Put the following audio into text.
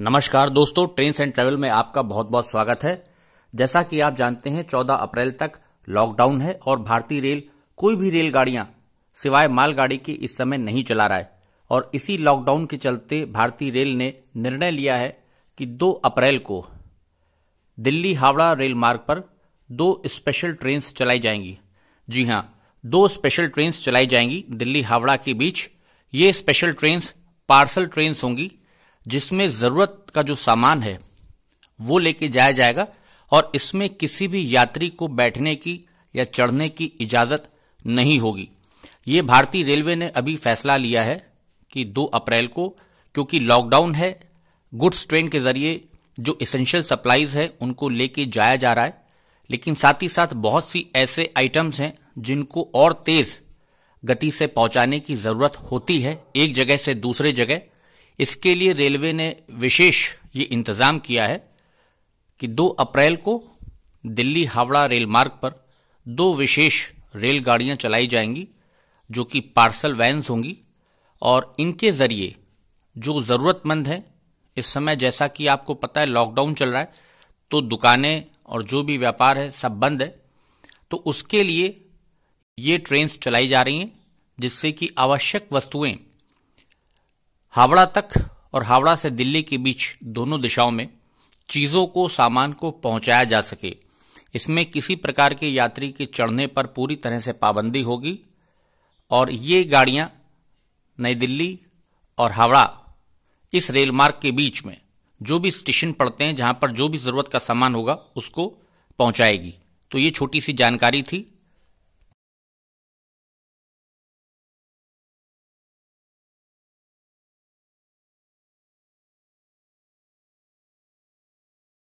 नमस्कार दोस्तों train and travel में आपका बहुत बहुत स्वागत है जैसा कि आप जानते हैं 14 अप्रैल तक लॉकडाउन है और भारतीय रेल कोई भी रेलगाड़ियां सिवाय मालगाड़ी की इस समय नहीं चला रहा है और इसी लॉकडाउन के चलते भारतीय रेल ने निर्णय लिया है कि 2 अप्रैल को दिल्ली हावड़ा रेल मार्ग पर दो स्पेशल ट्रेन चलाई जाएंगी जी हाँ दो स्पेशल ट्रेन चलाई जाएंगी दिल्ली हावड़ा के बीच ये स्पेशल ट्रेन पार्सल ट्रेन होंगी जिसमें ज़रूरत का जो सामान है वो लेके जाया जाएगा और इसमें किसी भी यात्री को बैठने की या चढ़ने की इजाज़त नहीं होगी ये भारतीय रेलवे ने अभी फैसला लिया है कि 2 अप्रैल को क्योंकि लॉकडाउन है गुड्स ट्रेन के ज़रिए जो इसेंशियल सप्लाईज है उनको लेके जाया जा रहा है लेकिन साथ ही साथ बहुत सी ऐसे आइटम्स हैं जिनको और तेज़ गति से पहुंचाने की ज़रूरत होती है एक जगह से दूसरे जगह इसके लिए रेलवे ने विशेष ये इंतज़ाम किया है कि 2 अप्रैल को दिल्ली हावड़ा रेल मार्ग पर दो विशेष रेलगाड़ियां चलाई जाएंगी जो कि पार्सल वैन्स होंगी और इनके ज़रिए जो ज़रूरतमंद हैं इस समय जैसा कि आपको पता है लॉकडाउन चल रहा है तो दुकानें और जो भी व्यापार है सब बंद है तो उसके लिए ये ट्रेन्स चलाई जा रही हैं जिससे कि आवश्यक वस्तुएं हावड़ा तक और हावड़ा से दिल्ली के बीच दोनों दिशाओं में चीज़ों को सामान को पहुंचाया जा सके इसमें किसी प्रकार के यात्री के चढ़ने पर पूरी तरह से पाबंदी होगी और ये गाड़ियां नई दिल्ली और हावड़ा इस रेल मार्ग के बीच में जो भी स्टेशन पड़ते हैं जहां पर जो भी ज़रूरत का सामान होगा उसको पहुंचाएगी तो ये छोटी सी जानकारी थी